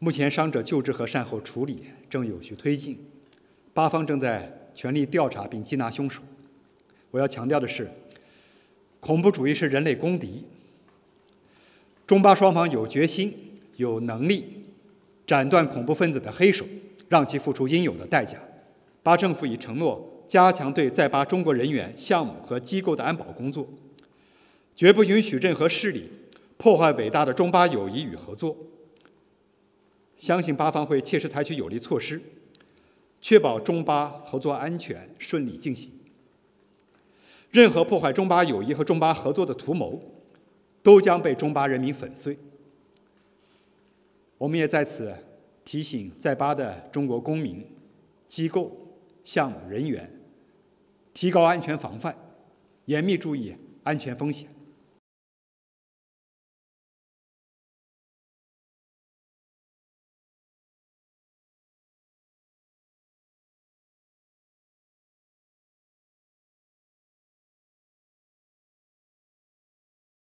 目前，伤者救治和善后处理正有序推进，巴方正在全力调查并缉拿凶手。我要强调的是，恐怖主义是人类公敌。中巴双方有决心、有能力斩断恐怖分子的黑手，让其付出应有的代价。巴政府已承诺加强对在巴中国人员、项目和机构的安保工作，绝不允许任何势力破坏伟大的中巴友谊与合作。相信巴方会切实采取有力措施，确保中巴合作安全顺利进行。任何破坏中巴友谊和中巴合作的图谋，都将被中巴人民粉碎。我们也在此提醒在巴的中国公民、机构、项目人员，提高安全防范，严密注意安全风险。